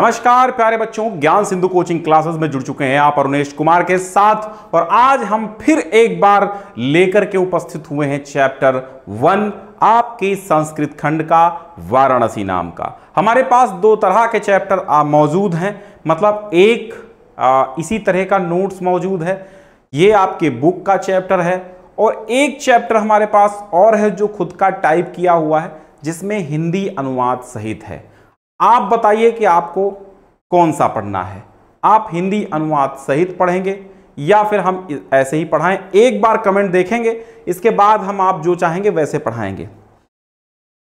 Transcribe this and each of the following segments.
नमस्कार प्यारे बच्चों ज्ञान सिंधु कोचिंग क्लासेस में जुड़ चुके हैं आप अरुणेश कुमार के साथ और आज हम फिर एक बार लेकर के उपस्थित हुए हैं चैप्टर वन आपके संस्कृत खंड का वाराणसी नाम का हमारे पास दो तरह के चैप्टर मौजूद हैं मतलब एक आ, इसी तरह का नोट्स मौजूद है ये आपके बुक का चैप्टर है और एक चैप्टर हमारे पास और है जो खुद का टाइप किया हुआ है जिसमें हिंदी अनुवाद सहित है आप बताइए कि आपको कौन सा पढ़ना है आप हिंदी अनुवाद सहित पढ़ेंगे या फिर हम ऐसे ही पढ़ाएं एक बार कमेंट देखेंगे इसके बाद हम आप जो चाहेंगे वैसे पढ़ाएंगे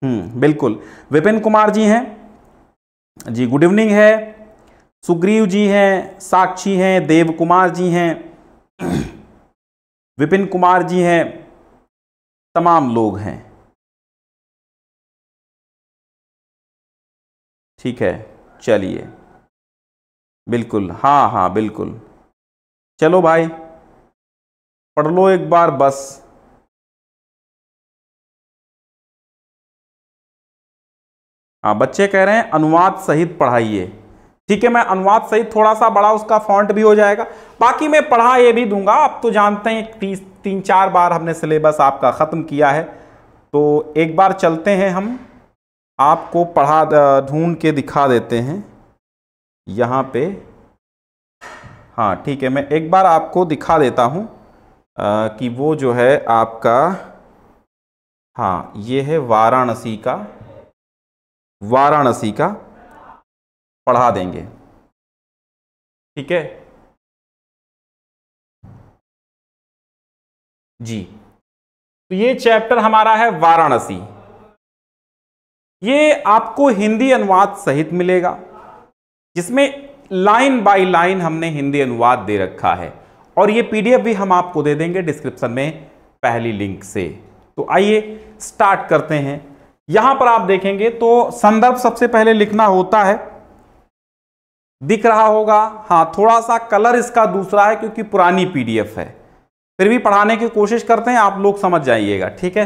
हम्म बिल्कुल विपिन कुमार जी हैं जी गुड इवनिंग है सुग्रीव जी हैं साक्षी हैं देव कुमार जी हैं विपिन कुमार जी हैं तमाम लोग हैं ठीक है चलिए बिल्कुल हाँ हाँ बिल्कुल चलो भाई पढ़ लो एक बार बस हाँ बच्चे कह रहे हैं अनुवाद सहित पढ़ाइए ठीक है मैं अनुवाद सहित थोड़ा सा बड़ा उसका फॉन्ट भी हो जाएगा बाकी मैं पढ़ा ये भी दूंगा आप तो जानते हैं ती, तीन चार बार हमने सिलेबस आपका ख़त्म किया है तो एक बार चलते हैं हम आपको पढ़ा ढूंढ के दिखा देते हैं यहाँ पे हाँ ठीक है मैं एक बार आपको दिखा देता हूँ कि वो जो है आपका हाँ ये है वाराणसी का वाराणसी का पढ़ा देंगे ठीक है जी तो ये चैप्टर हमारा है वाराणसी ये आपको हिंदी अनुवाद सहित मिलेगा जिसमें लाइन बाय लाइन हमने हिंदी अनुवाद दे रखा है और ये पीडीएफ भी हम आपको दे देंगे डिस्क्रिप्शन में पहली लिंक से तो आइए स्टार्ट करते हैं यहां पर आप देखेंगे तो संदर्भ सबसे पहले लिखना होता है दिख रहा होगा हाँ थोड़ा सा कलर इसका दूसरा है क्योंकि पुरानी पीडीएफ है फिर भी पढ़ाने की कोशिश करते हैं आप लोग समझ जाइएगा ठीक है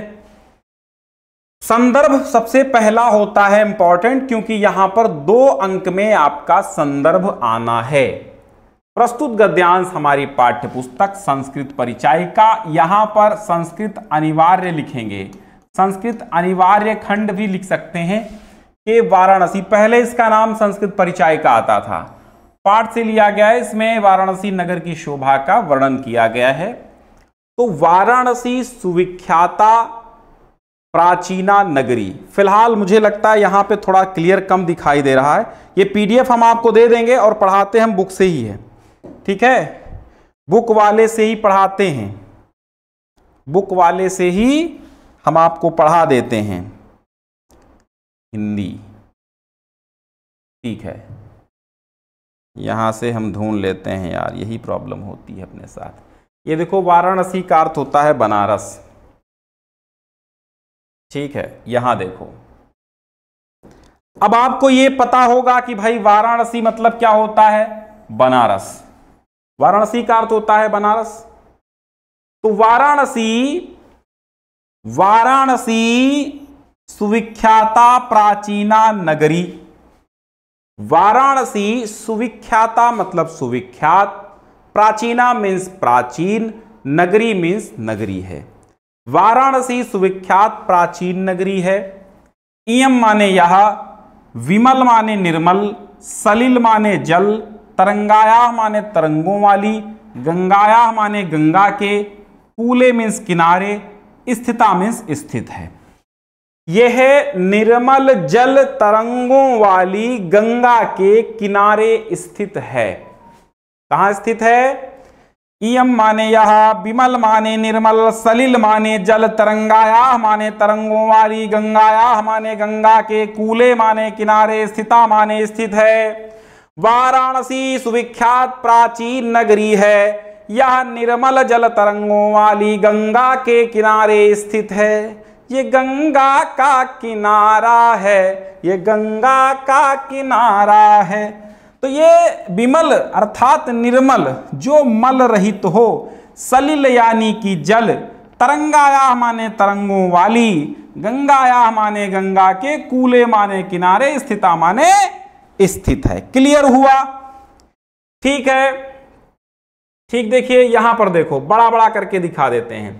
संदर्भ सबसे पहला होता है इंपॉर्टेंट क्योंकि यहां पर दो अंक में आपका संदर्भ आना है प्रस्तुत गद्यांश हमारी पाठ्य पुस्तक संस्कृत परिचय का यहां पर संस्कृत अनिवार्य लिखेंगे संस्कृत अनिवार्य खंड भी लिख सकते हैं के वाराणसी पहले इसका नाम संस्कृत परिचय का आता था पाठ से लिया गया है इसमें वाराणसी नगर की शोभा का वर्णन किया गया है तो वाराणसी सुविख्याता प्राचीना नगरी फिलहाल मुझे लगता है यहाँ पे थोड़ा क्लियर कम दिखाई दे रहा है ये पीडीएफ हम आपको दे देंगे और पढ़ाते हम बुक से ही है ठीक है बुक वाले से ही पढ़ाते हैं बुक वाले से ही हम आपको पढ़ा देते हैं हिंदी ठीक है यहाँ से हम ढूंढ लेते हैं यार यही प्रॉब्लम होती है अपने साथ ये देखो वाराणसी का अर्थ होता है बनारस ठीक है यहां देखो अब आपको यह पता होगा कि भाई वाराणसी मतलब क्या होता है बनारस वाराणसी का अर्थ होता है बनारस तो वाराणसी वाराणसी सुविख्याता प्राचीना नगरी वाराणसी सुविख्याता मतलब सुविख्यात प्राचीना मीन्स प्राचीन नगरी मीन्स नगरी है वाराणसी सुविख्यात प्राचीन नगरी है इम माने यह विमल माने निर्मल सलिल माने जल तरंगाया माने तरंगों वाली गंगाया माने गंगा के पूले मीन्स किनारे स्थिता मीन्स स्थित है यह निर्मल जल तरंगों वाली गंगा के किनारे स्थित है कहां स्थित है इम माने यह विमल माने निर्मल सलिल माने जल तरंगाया माने तरंगों वाली गंगाया माने गंगा के कूले माने किनारे स्थिता माने स्थित है वाराणसी सुविख्यात प्राचीन नगरी है यह निर्मल जल तरंगों वाली गंगा के किनारे स्थित है ये गंगा का किनारा है ये गंगा का किनारा है तो ये विमल अर्थात निर्मल जो मल रहित हो सलिल यानी कि जल तरंगाया माने तरंगों वाली गंगाया माने गंगा के कूले माने किनारे स्थिता माने स्थित है क्लियर हुआ ठीक है ठीक देखिए यहां पर देखो बड़ा बड़ा करके दिखा देते हैं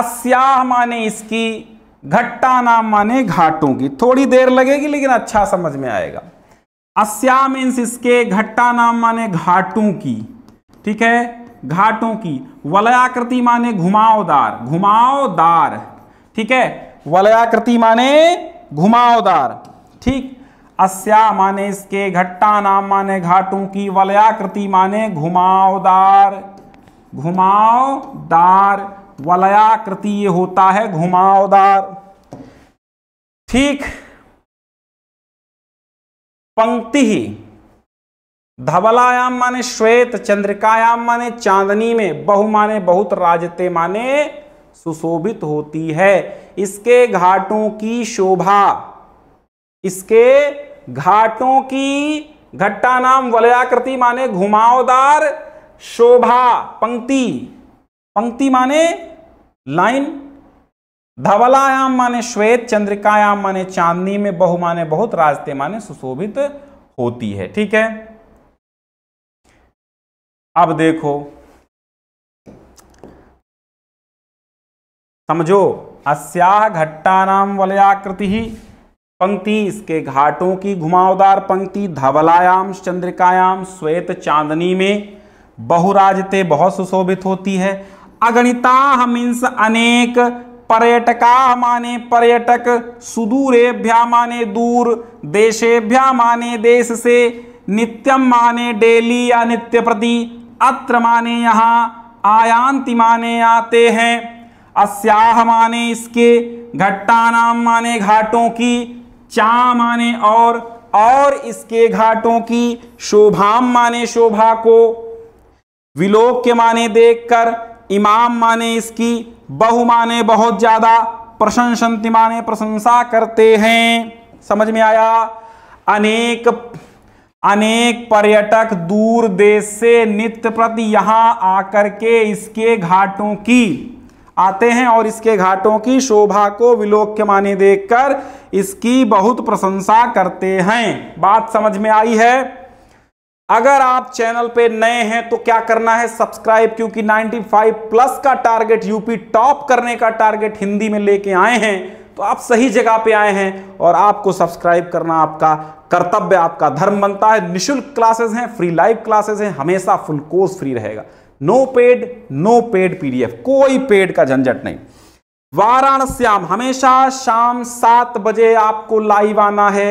अस्याह माने इसकी घट्टा नाम माने घाटों की थोड़ी देर लगेगी लेकिन अच्छा समझ में आएगा अस्या मीन्स इसके घट्टा नाम माने घाटों की ठीक है घाटों की वलयाकृति माने घुमावदार घुमावदार ठीक है वलयाकृति माने घुमावदार ठीक अस्या माने इसके घट्टा नाम माने घाटों की वलयाकृति माने घुमावदार घुमावदार वलयाकृति ये होता है घुमावदार ठीक पंक्ति ही धवलायाम माने श्वेत चंद्रिकायाम माने चांदनी में बहु माने बहुत राजते माने सुशोभित होती है इसके घाटों की शोभा इसके घाटों की घट्टा नाम वलयाकृति माने घुमावदार शोभा पंक्ति पंक्ति माने लाइन धवलायाम माने श्वेत चंद्रिकायाम माने चांदनी में बहु माने बहुत राजते माने सुशोभित होती है ठीक है अब देखो समझो अस्या नाम वलयाकृति ही पंक्ति इसके घाटों की घुमावदार पंक्ति धवलायाम चंद्रिकायाम श्वेत चांदनी में बहुराजते बहुत सुशोभित होती है अगणिता हमिंस अनेक पर्यटका माने पर्यटक सुदूरेभ्या माने दूर देशेभ्या माने देश से नित्यम माने डेली या नित्य प्रति अत्र माने यहाँ आयांति माने आते हैं अस्याह माने इसके घट्टानाम माने घाटों की चा माने और और इसके घाटों की शोभाम माने शोभा को विलोक के माने देखकर इमाम माने इसकी बहु माने बहुत ज़्यादा प्रशंसंति माने प्रशंसा करते हैं समझ में आया अनेक अनेक पर्यटक दूर देश से नित्य प्रति यहां आकर के इसके घाटों की आते हैं और इसके घाटों की शोभा को विलोक्य माने देखकर इसकी बहुत प्रशंसा करते हैं बात समझ में आई है अगर आप चैनल पे नए हैं तो क्या करना है सब्सक्राइब क्योंकि 95 प्लस का टारगेट यूपी टॉप करने का टारगेट हिंदी में लेके आए हैं तो आप सही जगह पे आए हैं और आपको सब्सक्राइब करना आपका कर्तव्य आपका धर्म बनता है निशुल्क क्लासेस हैं फ्री लाइव क्लासेस हैं हमेशा फुल कोर्स फ्री रहेगा no paid no paid PDF कोई पेड का झंझट नहीं वाराणस्याम हमेशा शाम सात बजे आपको लाइव आना है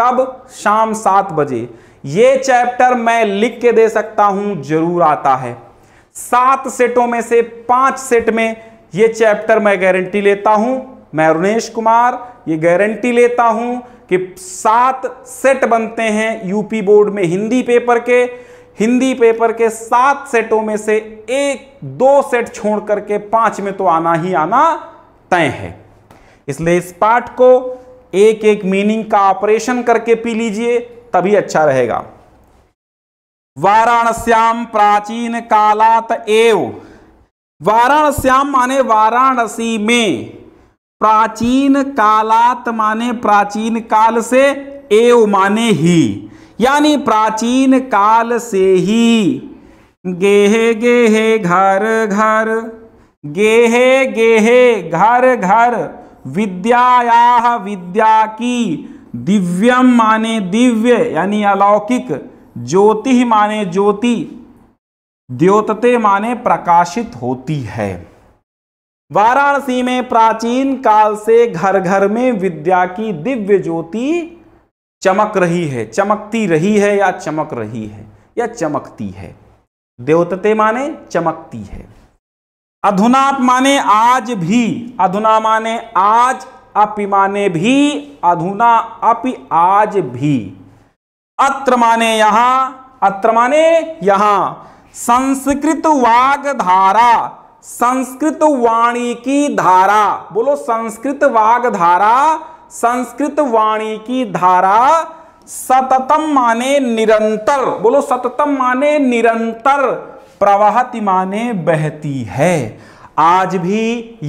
कब शाम सात बजे ये चैप्टर मैं लिख के दे सकता हूं जरूर आता है सात सेटों में से पांच सेट में ये चैप्टर मैं गारंटी लेता हूं मैं अरुणेश कुमार ये गारंटी लेता हूं कि सात सेट बनते हैं यूपी बोर्ड में हिंदी पेपर के हिंदी पेपर के सात सेटों में से एक दो सेट छोड़ करके पांच में तो आना ही आना तय है इसलिए इस पाठ को एक एक मीनिंग का ऑपरेशन करके पी लीजिए तभी अच्छा रहेगा वाराणस्याम प्राचीन कालात एव वाराणस्याम माने वाराणसी में प्राचीन कालात माने प्राचीन काल से एव माने ही यानी प्राचीन काल से ही गेहे गेहे घर घर गेहे गेहे घर घर विद्याया विद्या की दिव्यम माने दिव्य यानी अलौकिक ज्योति माने ज्योति द्योतते माने प्रकाशित होती है वाराणसी में प्राचीन काल से घर घर में विद्या की दिव्य ज्योति चमक रही है चमकती रही है या चमक रही है या चमकती है देवतते माने चमकती है अधुनाप माने आज भी अधुना माने आज अपिमाने भी अधुना अपि आज भी अत्र माने यहां अत्र माने यहां संस्कृत वाग धारा संस्कृत वाणी की धारा बोलो संस्कृत वाग धारा संस्कृत वाणी की धारा सततम माने निरंतर बोलो सततम माने निरंतर प्रवाहति माने बहती है आज भी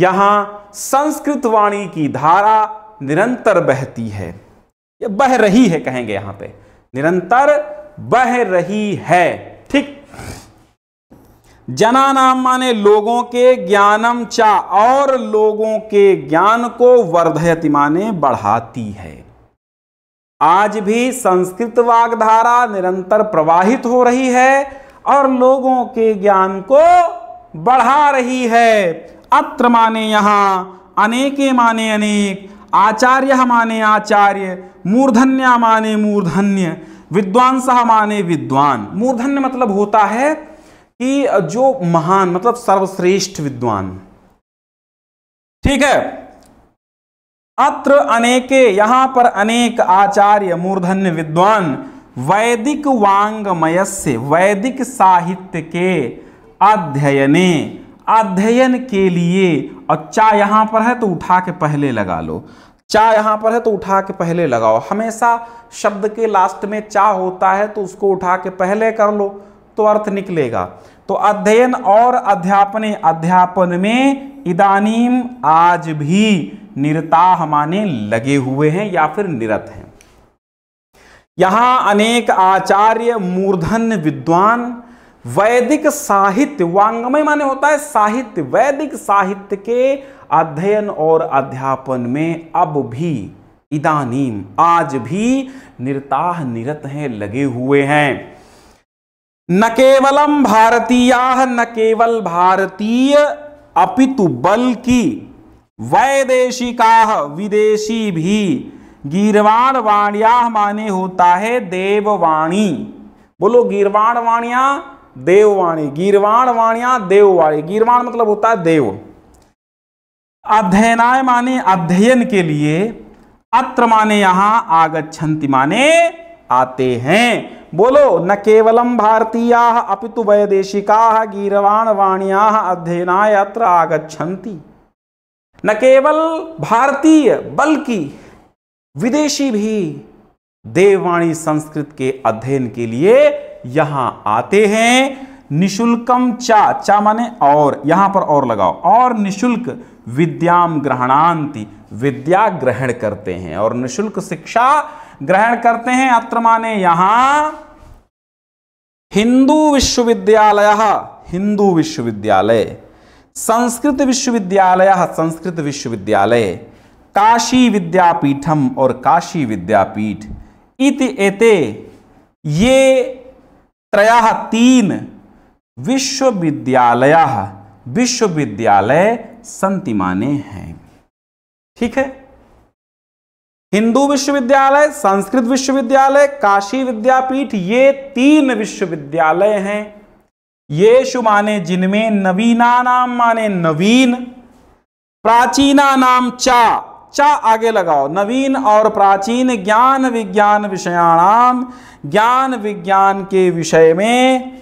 यहां संस्कृत वाणी की धारा निरंतर बहती है या बह रही है कहेंगे यहां पे निरंतर बह रही है ठीक जना नाम माने लोगों के ज्ञानम चा और लोगों के ज्ञान को वर्धयति माने बढ़ाती है आज भी संस्कृत वाग्धारा निरंतर प्रवाहित हो रही है और लोगों के ज्ञान को बढ़ा रही है अत्र माने यहाँ अनेके माने अनेक आचार्य माने आचार्य मूर्धन्या माने मूर्धन्य विद्वांस माने विद्वान मूर्धन्य मतलब होता है कि जो महान मतलब सर्वश्रेष्ठ विद्वान ठीक है अत्र अनेके यहां पर अनेक आचार्य मूर्धन्य विद्वान वैदिक वांगमय से वैदिक साहित्य के अध्ययने अध्ययन के लिए और चा यहाँ पर है तो उठा के पहले लगा लो चा यहाँ पर है तो उठा के पहले लगाओ हमेशा शब्द के लास्ट में चा होता है तो उसको उठा के पहले कर लो तो अर्थ निकलेगा तो अध्ययन और अध्यापने अध्यापन में इदानीम आज भी निरता हमाने लगे हुए हैं या फिर निरत हैं यहां अनेक आचार्य मूर्धन विद्वान वैदिक साहित्य वांगमय माने होता है साहित्य वैदिक साहित्य के अध्ययन और अध्यापन में अब भी इदानीम आज भी निरताह निरत हैं लगे हुए हैं न केवलम भारतीया न केवल भारतीय अपितु बल्कि वैदेशिका विदेशी भी गीरवाण वाणिया माने होता है देववाणी बोलो गीरवाण वाणिया देववाणी गिरवाण वाणिया देववाणी गीरवाण मतलब होता है देव अध्ययनाय माने अध्ययन के लिए अत्र माने यहां आगछन्ति माने आते हैं बोलो न केवलम भारतीय अपितु वैदेशिका गीरवाण वाणिया अध्ययनाय अत्र आगछन्ति न केवल भारतीय बल्कि विदेशी भी देववाणी संस्कृत के अध्ययन के लिए यहां आते हैं निशुल्कम चा चा माने और यहां पर और लगाओ और निशुल्क विद्याम ग्रहणांति विद्या ग्रहण करते हैं और निशुल्क शिक्षा ग्रहण करते हैं अत्र माने यहां हिंदू विश्वविद्यालय हिंदू विश्वविद्यालय संस्कृत विश्वविद्यालय संस्कृत विश्वविद्यालय काशी विद्यापीठम और काशी विद्यापीठ इत एते ये त्रया तीन विश्वविद्यालय विश्वविद्यालय संति माने हैं ठीक है हिंदू विश्वविद्यालय संस्कृत विश्वविद्यालय काशी विद्यापीठ ये तीन विश्वविद्यालय हैं ये शु माने जिनमें नवीना नाम माने नवीन प्राचीना नाम चा चा आगे लगाओ नवीन और प्राचीन ज्ञान विज्ञान विषयाणाम ज्ञान विज्ञान के विषय में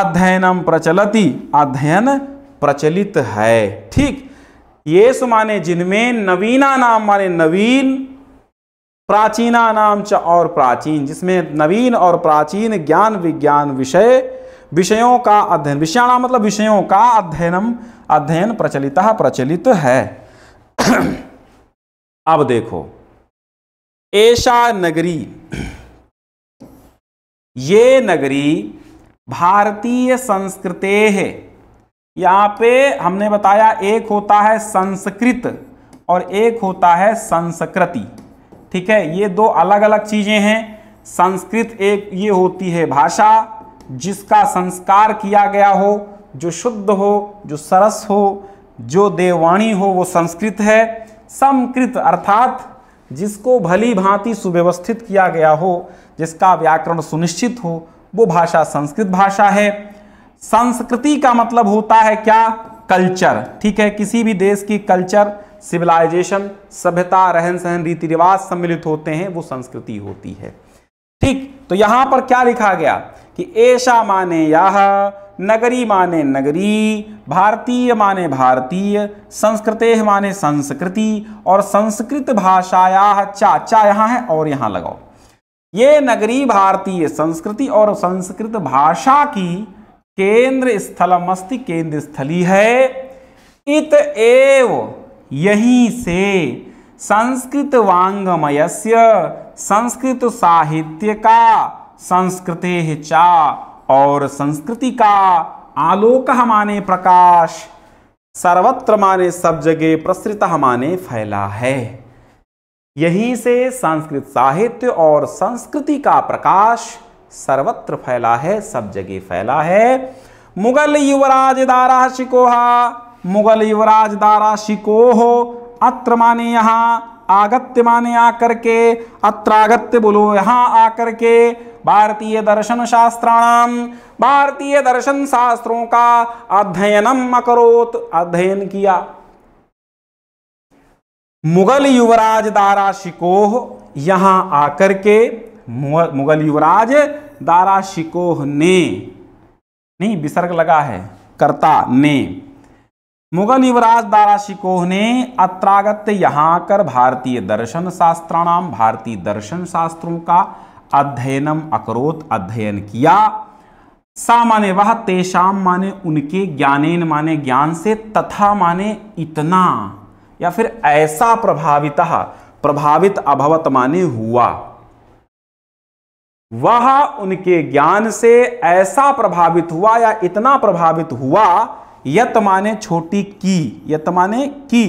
अध्ययनम प्रचलति अध्ययन प्रचलित है ठीक ये माने जिनमें नवीना नाम माने नवीन प्राचीना नाम च और प्राचीन जिसमें नवीन और प्राचीन ज्ञान विज्ञान विषय विषयों का अध्ययन विषयाणाम मतलब विषयों का अध्ययनम अध्ययन प्रचलित प्रचलित है अब देखो ऐशा नगरी ये नगरी भारतीय संस्कृते है यहाँ पे हमने बताया एक होता है संस्कृत और एक होता है संस्कृति ठीक है ये दो अलग अलग चीज़ें हैं संस्कृत एक ये होती है भाषा जिसका संस्कार किया गया हो जो शुद्ध हो जो सरस हो जो देववाणी हो वो संस्कृत है समकृत अर्थात जिसको भली भांति सुव्यवस्थित किया गया हो जिसका व्याकरण सुनिश्चित हो वो भाषा संस्कृत भाषा है संस्कृति का मतलब होता है क्या कल्चर ठीक है किसी भी देश की कल्चर सिविलाइजेशन सभ्यता रहन सहन रीति रिवाज सम्मिलित होते हैं वो संस्कृति होती है ठीक तो यहां पर क्या लिखा गया कि ऐसा माने यह नगरी माने नगरी भारतीय माने भारतीय संस्कृते माने संस्कृति और संस्कृत भाषाया चाचा यहाँ है और यहाँ लगाओ ये नगरी भारतीय संस्कृति और संस्कृत भाषा की केंद्र स्थलमस्ति केंद्र स्थली है इत एव यहीं से संस्कृत वांगमयस्य संस्कृत साहित्य का संस्कृते चा और संस्कृति का आलोक हमाने प्रकाश सर्वत्र माने सब जगह प्रसृत हमाने फैला है यहीं से संस्कृत साहित्य और संस्कृति का प्रकाश सर्वत्र फैला है सब जगह फैला है मुगल युवराज दारा शिकोहा मुगल युवराज दारा शिकोह अत्र माने यहाँ आगत्य माने आकर के अत्रागत्य बोलो यहाँ आकर के भारतीय दर्शन शास्त्राणाम भारतीय दर्शन शास्त्रों का अध्ययनम अकरोत अध्ययन किया मुगल युवराज दारा शिकोह यहां आकर के मुगल युवराज दारा शिकोह ने नहीं विसर्ग लगा है कर्ता ने मुगल युवराज दारा शिकोह ने अत्रागत यहां आकर भारतीय दर्शन शास्त्राणाम भारतीय दर्शन शास्त्रों का अध्ययनम अकरोत अध्ययन किया सामान्य वह तेषाम माने उनके ज्ञानेन माने ज्ञान से तथा माने इतना या फिर ऐसा प्रभावित प्रभावित अभवत माने हुआ वह उनके ज्ञान से ऐसा प्रभावित हुआ या इतना प्रभावित हुआ यत माने छोटी की यत माने की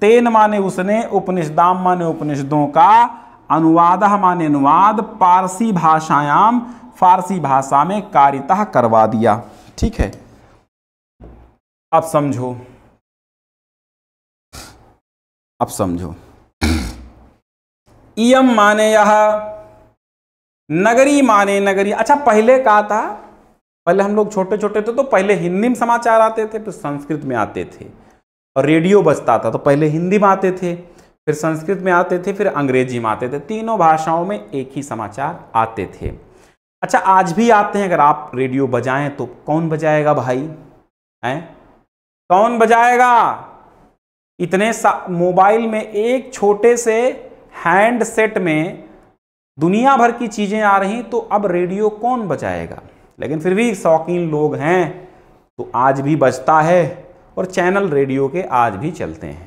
तेन माने उसने उपनिषदाम माने उपनिषदों का अनुवाद माने अनुवाद पारसी भाषायाम फारसी भाषा में कारिता करवा दिया ठीक है अब समझो अब समझो इम माने यह नगरी माने नगरी अच्छा पहले कहा था पहले हम लोग छोटे छोटे थे तो पहले हिंदी में समाचार आते थे फिर संस्कृत में आते थे और रेडियो बजता था तो पहले हिंदी में आते थे फिर संस्कृत में आते थे फिर अंग्रेजी में आते थे तीनों भाषाओं में एक ही समाचार आते थे अच्छा आज भी आते हैं अगर आप रेडियो बजाएं तो कौन बजाएगा भाई है कौन बजाएगा इतने मोबाइल में एक छोटे से हैंडसेट में दुनिया भर की चीज़ें आ रही तो अब रेडियो कौन बजाएगा लेकिन फिर भी शौकीन लोग हैं तो आज भी बजता है और चैनल रेडियो के आज भी चलते हैं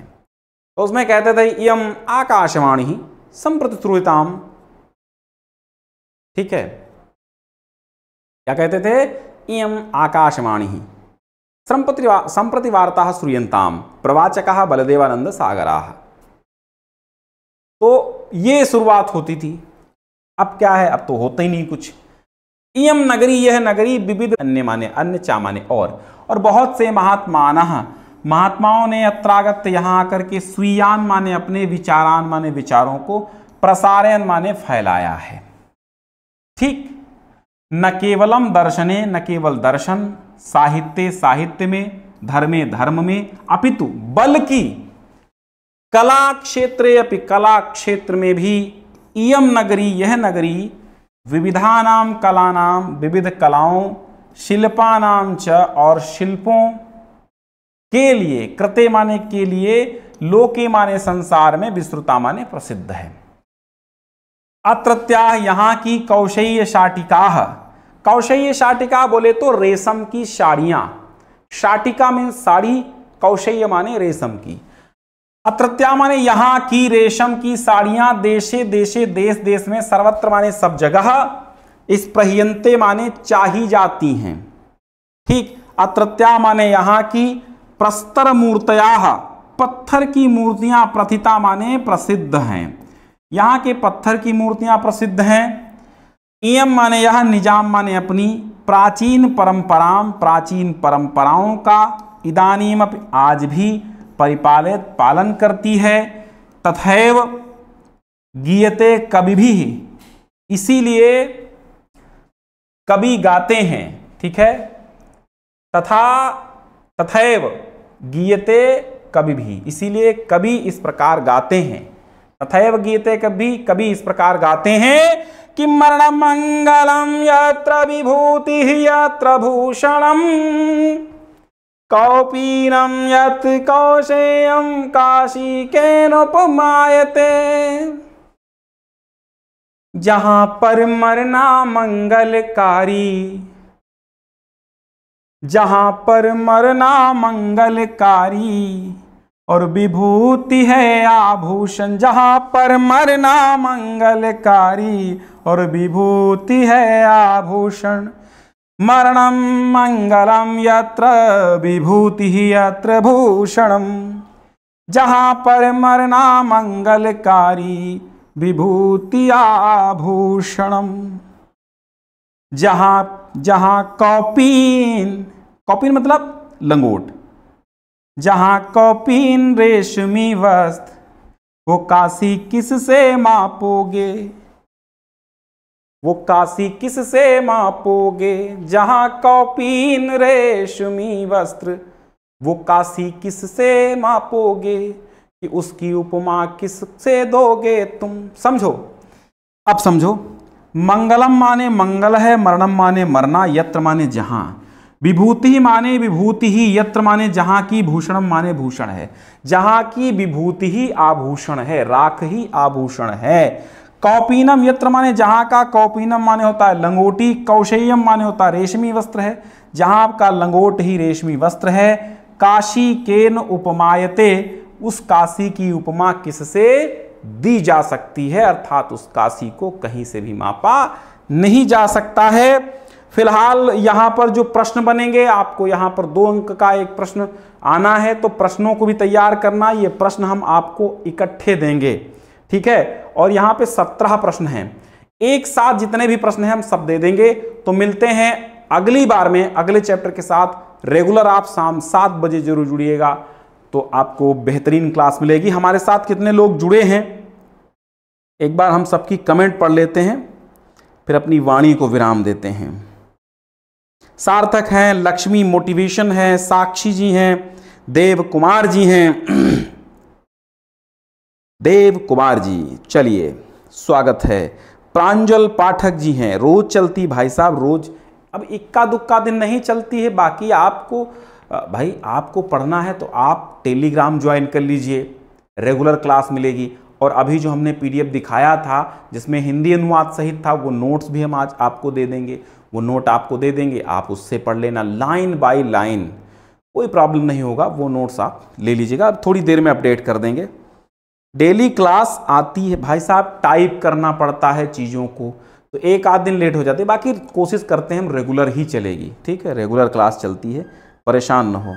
तो उसमें कहते थे यम आकाशवाणी संप्रतिश्रुताम ठीक है क्या कहते थे इम आकाशवाणी संप्रति वार्ता श्रूयंताम प्रवाचक बलदेवानंद सागरा तो ये शुरुआत होती थी अब क्या है अब तो होता ही नहीं कुछ इम नगरी यह नगरी विविध अन्य माने अन्य माने और और बहुत से महात्मान महात्माओं ने अत्रागत यहाँ आकर के स्वीयान माने अपने विचारान माने विचारों को प्रसारण माने फैलाया है ठीक न केवलम दर्शने न केवल दर्शन साहित्य साहित्य में धर्मे धर्म में अपितु बल्कि कला क्षेत्रे अपि कला क्षेत्र में भी इम नगरी यह नगरी कला नाम विविध कलाओं नाम च और शिल्पों के लिए कृते माने के लिए लोके माने संसार में विश्रुता माने प्रसिद्ध है अत्रत्या यहाँ की कौशेय शाटिका कौशेय शाटिका बोले तो रेशम की साड़ियां शाटिका मीन साड़ी कौशेय माने रेशम की अत्रत्या माने यहाँ की रेशम की साड़ियां देशे देशे देश देश में सर्वत्र माने सब जगह इस प्रहियंते माने चाही जाती हैं ठीक अत्रत्या माने यहाँ की प्रस्तर मूर्तया पत्थर की मूर्तियां प्रथिता माने प्रसिद्ध हैं यहाँ के पत्थर की मूर्तियां प्रसिद्ध हैं एम माने यह निजाम माने अपनी प्राचीन परंपराम प्राचीन परंपराओं का इदानीम आज भी परिपालित पालन करती है तथैव गीयते कभी भी इसीलिए कवि गाते हैं ठीक है तथा तथैव गीयते कभी भी इसीलिए कभी इस प्रकार गाते हैं तथैव गीयते कभी कभी इस प्रकार गाते हैं कि मरण मंगलम यत्र विभूति यत्र भूषणम कौपीनम यत कौशेयम काशी के नोपमायते जहां पर मरना मंगलकारी जहाँ पर मरना मंगलकारी और विभूति है आभूषण जहाँ पर मरना मंगलकारी और विभूति है आभूषण मरणम मंगलम यत्र विभूति यत्र भूषणम जहाँ पर मरना मंगलकारी विभूति आभूषणम जहां जहां कॉपीन कॉपीन मतलब लंगोट जहां कौपीन रेशमी वस्त्र वो काशी किस से मापोगे वो काशी किस से मापोगे जहां कौपीन रेशमी वस्त्र वो काशी किस से मापोगे कि उसकी उपमा किस से दोगे तुम समझो अब समझो मंगलम माने मंगल है मरणम माने मरना यत्र माने जहाँ विभूति माने विभूति ही यत्र माने जहाँ की भूषणम माने भूषण है जहाँ की विभूति ही आभूषण है राख ही आभूषण है कौपीनम यत्र माने जहाँ का कौपीनम माने होता है लंगोटी कौशेयम माने होता है रेशमी वस्त्र है जहाँ आपका लंगोट ही रेशमी वस्त्र है काशी केन उपमायते उस काशी की उपमा किससे दी जा सकती है अर्थात उस काशी को कहीं से भी मापा नहीं जा सकता है फिलहाल यहां पर जो प्रश्न बनेंगे आपको यहां पर दो अंक का एक प्रश्न आना है तो प्रश्नों को भी तैयार करना ये प्रश्न हम आपको इकट्ठे देंगे ठीक है और यहां पे सत्रह प्रश्न हैं एक साथ जितने भी प्रश्न हैं हम सब दे देंगे तो मिलते हैं अगली बार में अगले चैप्टर के साथ रेगुलर आप शाम सात बजे जरूर जुड़िएगा तो आपको बेहतरीन क्लास मिलेगी हमारे साथ कितने लोग जुड़े हैं एक बार हम सबकी कमेंट पढ़ लेते हैं फिर अपनी वाणी को विराम देते हैं सार्थक हैं लक्ष्मी मोटिवेशन है साक्षी जी हैं देव कुमार जी हैं देव कुमार जी चलिए स्वागत है प्रांजल पाठक जी हैं रोज चलती भाई साहब रोज अब इक्का दुक्का दिन नहीं चलती है बाकी आपको भाई आपको पढ़ना है तो आप टेलीग्राम ज्वाइन कर लीजिए रेगुलर क्लास मिलेगी और अभी जो हमने पीडीएफ दिखाया था जिसमें हिंदी अनुवाद सहित था वो नोट्स भी हम आज आपको दे देंगे वो नोट आपको दे देंगे आप उससे पढ़ लेना लाइन बाय लाइन कोई प्रॉब्लम नहीं होगा वो नोट्स आप ले लीजिएगा अब थोड़ी देर में अपडेट कर देंगे डेली क्लास आती है भाई साहब टाइप करना पड़ता है चीज़ों को तो एक आध दिन लेट हो जाते बाकी कोशिश करते हैं हम रेगुलर ही चलेगी ठीक है रेगुलर क्लास चलती है परेशान न हो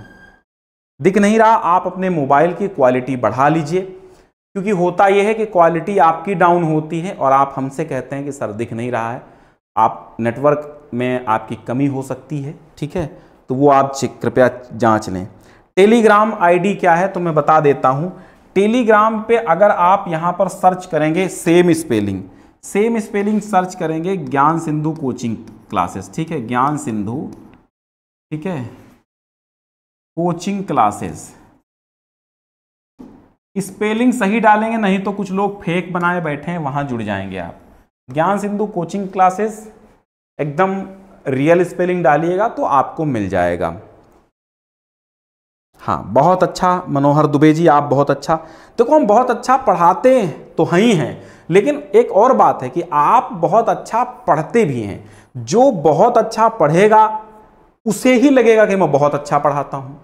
दिख नहीं रहा आप अपने मोबाइल की क्वालिटी बढ़ा लीजिए क्योंकि होता यह है कि क्वालिटी आपकी डाउन होती है और आप हमसे कहते हैं कि सर दिख नहीं रहा है आप नेटवर्क में आपकी कमी हो सकती है ठीक है तो वो आप कृपया जांच लें टेलीग्राम आईडी क्या है तो मैं बता देता हूँ टेलीग्राम पे अगर आप यहाँ पर सर्च करेंगे same spelling same spelling search करेंगे ज्ञान सिंधु कोचिंग क्लासेस ठीक है ज्ञान सिंधु ठीक है कोचिंग क्लासेस स्पेलिंग सही डालेंगे नहीं तो कुछ लोग फेक बनाए बैठे हैं वहां जुड़ जाएंगे आप ज्ञान सिंधु कोचिंग क्लासेस एकदम रियल स्पेलिंग डालिएगा तो आपको मिल जाएगा हाँ बहुत अच्छा मनोहर दुबे जी आप बहुत अच्छा देखो तो हम बहुत अच्छा पढ़ाते तो हैं ही हैं लेकिन एक और बात है कि आप बहुत अच्छा पढ़ते भी हैं जो बहुत अच्छा पढ़ेगा उसे ही लगेगा कि मैं बहुत अच्छा पढ़ाता हूँ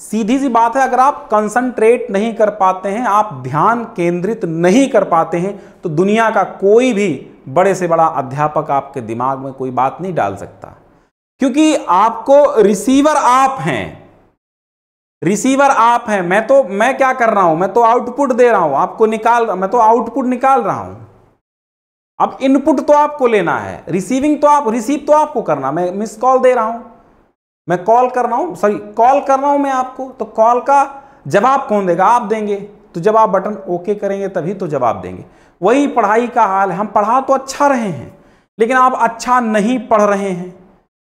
सीधी सी बात है अगर आप कंसंट्रेट नहीं कर पाते हैं आप ध्यान केंद्रित नहीं कर पाते हैं तो दुनिया का कोई भी बड़े से बड़ा अध्यापक आपके दिमाग में कोई बात नहीं डाल सकता क्योंकि आपको रिसीवर आप हैं रिसीवर आप हैं मैं तो मैं क्या कर रहा हूं मैं तो आउटपुट दे रहा हूं आपको निकाल मैं तो आउटपुट निकाल रहा हूं अब इनपुट तो आपको लेना है रिसीविंग तो आप रिसीव तो आपको करना मैं मिस कॉल दे रहा हूं मैं कॉल कर रहा हूँ सॉरी कॉल कर रहा हूँ मैं आपको तो कॉल का जवाब कौन देगा आप देंगे तो जब आप बटन ओके करेंगे तभी तो जवाब देंगे वही पढ़ाई का हाल है हम पढ़ा तो अच्छा रहे हैं लेकिन आप अच्छा नहीं पढ़ रहे हैं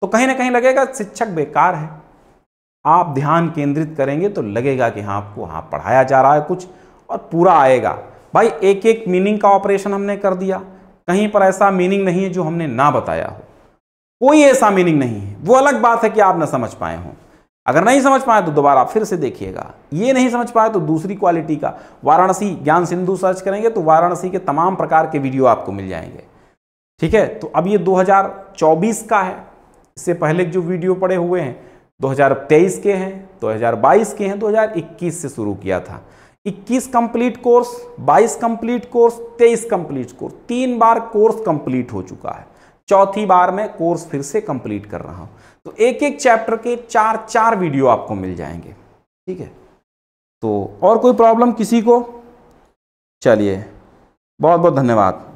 तो कहीं ना कहीं लगेगा शिक्षक बेकार है आप ध्यान केंद्रित करेंगे तो लगेगा कि हाँ आपको हाँ पढ़ाया जा रहा है कुछ और पूरा आएगा भाई एक एक मीनिंग का ऑपरेशन हमने कर दिया कहीं पर ऐसा मीनिंग नहीं है जो हमने ना बताया हो कोई ऐसा मीनिंग नहीं है वो अलग बात है कि आप ना समझ पाए हो अगर नहीं समझ पाए तो दोबारा फिर से देखिएगा ये नहीं समझ पाए तो दूसरी क्वालिटी का वाराणसी ज्ञान सिंधु सर्च करेंगे तो वाराणसी के तमाम प्रकार के वीडियो आपको मिल जाएंगे ठीक है तो अब ये 2024 का है इससे पहले जो वीडियो पड़े हुए हैं 2023 के हैं 2022 के हैं 2021 से शुरू किया था 21 complete course 22 complete course 23 complete course तीन बार कोर्स कंप्लीट हो चुका है चौथी बार में कोर्स फिर से कंप्लीट कर रहा हूँ तो एक एक चैप्टर के चार चार वीडियो आपको मिल जाएंगे ठीक है तो और कोई प्रॉब्लम किसी को चलिए बहुत बहुत धन्यवाद